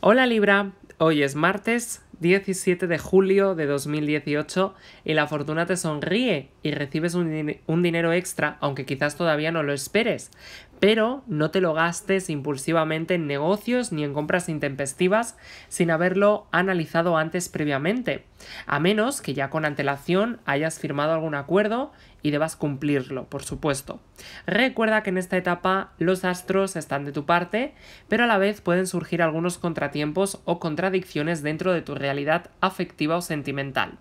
Hola Libra, hoy es martes 17 de julio de 2018 y la fortuna te sonríe y recibes un, dinero extra, aunque quizás todavía no lo esperes pero no te lo gastes impulsivamente en negocios ni en compras intempestivas sin haberlo analizado antes previamente, a menos que ya con antelación hayas firmado algún acuerdo y debas cumplirlo, por supuesto. Recuerda que en esta etapa los astros están de tu parte, pero a la vez pueden surgir algunos contratiempos o contradicciones dentro de tu realidad afectiva o sentimental.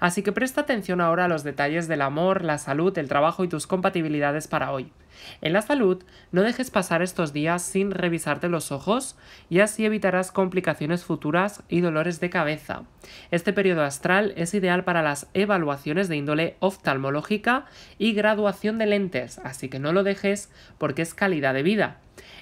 Así que presta atención ahora a los detalles del amor, la salud, el trabajo y tus compatibilidades para hoy. En la salud, no dejes pasar estos días sin revisarte los ojos y así evitarás complicaciones futuras y dolores de cabeza. Este periodo astral es ideal para las evaluaciones de índole oftalmológica y graduación de lentes, así que no lo dejes porque es calidad de vida.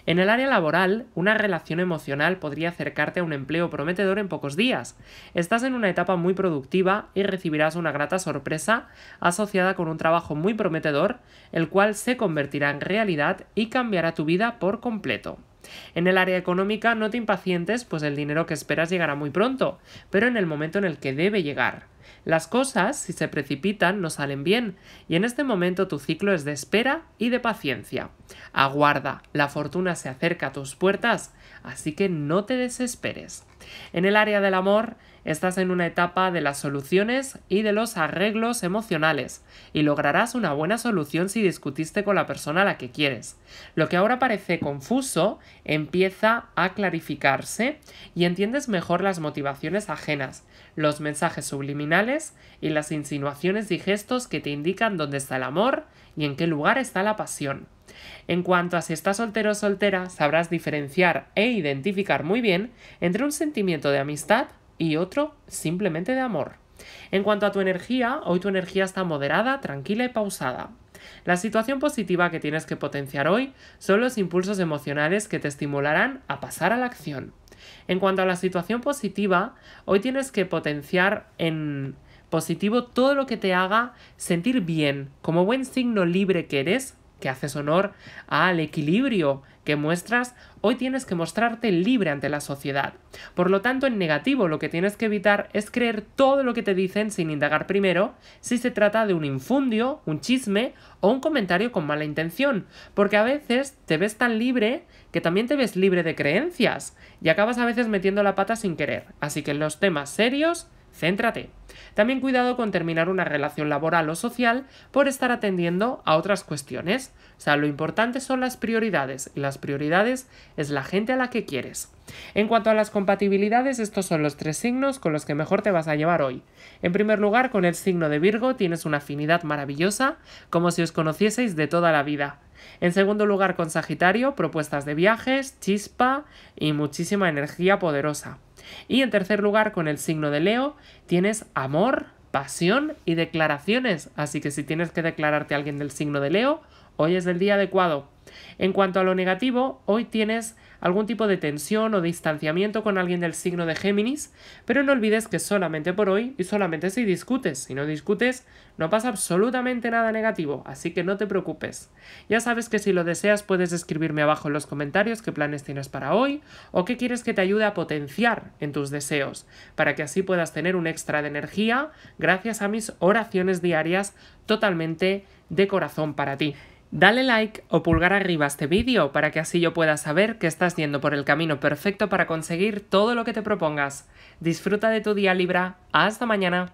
En el área laboral, una relación emocional podría acercarte a un empleo prometedor en pocos días. Estás en una etapa muy productiva y recibirás una grata sorpresa asociada con un trabajo muy prometedor, el cual se convertirá en realidad y cambiará tu vida por completo. En el área económica no te impacientes, pues el dinero que esperas llegará muy pronto, pero en el momento en el que debe llegar. Las cosas, si se precipitan, no salen bien, y en este momento tu ciclo es de espera y de paciencia. Aguarda, la fortuna se acerca a tus puertas Así que no te desesperes. En el área del amor, estás en una etapa de las soluciones y de los arreglos emocionales, y lograrás una buena solución si discutiste con la persona a la que quieres. Lo que ahora parece confuso empieza a clarificarse y entiendes mejor las motivaciones ajenas, los mensajes subliminales y las insinuaciones y gestos que te indican dónde está el amor y en qué lugar está la pasión. En cuanto a si estás soltero o soltera, sabrás diferenciar e identificar muy bien entre un sentimiento de amistad y otro simplemente de amor. En cuanto a tu energía, hoy tu energía está moderada, tranquila y pausada. La situación positiva que tienes que potenciar hoy son los impulsos emocionales que te estimularán a pasar a la acción. En cuanto a la situación positiva, hoy tienes que potenciar en positivo todo lo que te haga sentir bien, como buen signo libre que eres, que haces honor al equilibrio que muestras, hoy tienes que mostrarte libre ante la sociedad. Por lo tanto, en negativo lo que tienes que evitar es creer todo lo que te dicen sin indagar primero si se trata de un infundio, un chisme o un comentario con mala intención, porque a veces te ves tan libre que también te ves libre de creencias y acabas a veces metiendo la pata sin querer. Así que en los temas serios, Céntrate. También cuidado con terminar una relación laboral o social por estar atendiendo a otras cuestiones. O sea, lo importante son las prioridades y las prioridades es la gente a la que quieres. En cuanto a las compatibilidades, estos son los tres signos con los que mejor te vas a llevar hoy. En primer lugar, con el signo de Virgo tienes una afinidad maravillosa, como si os conocieseis de toda la vida. En segundo lugar, con Sagitario, propuestas de viajes, chispa y muchísima energía poderosa. Y en tercer lugar, con el signo de Leo, tienes amor, pasión y declaraciones. Así que si tienes que declararte a alguien del signo de Leo, hoy es el día adecuado. En cuanto a lo negativo, hoy tienes algún tipo de tensión o distanciamiento con alguien del signo de Géminis, pero no olvides que solamente por hoy y solamente si discutes. Si no discutes, no pasa absolutamente nada negativo, así que no te preocupes. Ya sabes que si lo deseas puedes escribirme abajo en los comentarios qué planes tienes para hoy o qué quieres que te ayude a potenciar en tus deseos, para que así puedas tener un extra de energía gracias a mis oraciones diarias totalmente de corazón para ti. Dale like o pulgar arriba este vídeo para que así yo pueda saber que estás yendo por el camino perfecto para conseguir todo lo que te propongas. Disfruta de tu día Libra. Hasta mañana.